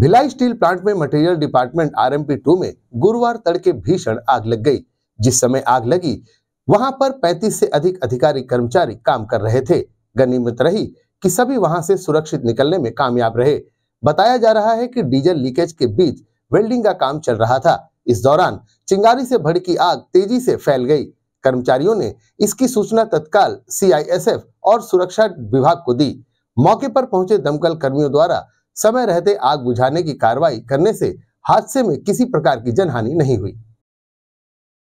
Bhilai steel plant में material department RMP two में गुरुवार तड़के भीषण आग लग गई जिस समय आग लगी वहां पर 35 से अधिक अधिकारी कर्मचारी काम कर रहे थे गनीमत रही कि सभी वहां से सुरक्षित निकलने में कामयाब रहे बताया जा रहा है कि डीजल लीकेज के बीच वेल्डिंग का काम चल रहा था इस दौरान चिंगारी से भड़की आग तेजी से फैल गई कर्मचारियों ने इसकी सूचना तत्काल सीआईएसएफ और सुरक्षा विभाग को दी मौके पर पहुंचे दमकल कर्मियों द्वारा समय रहते आग बुझाने की कार्रवाई करने से हादसे में किसी प्रकार की जनहानि नहीं हुई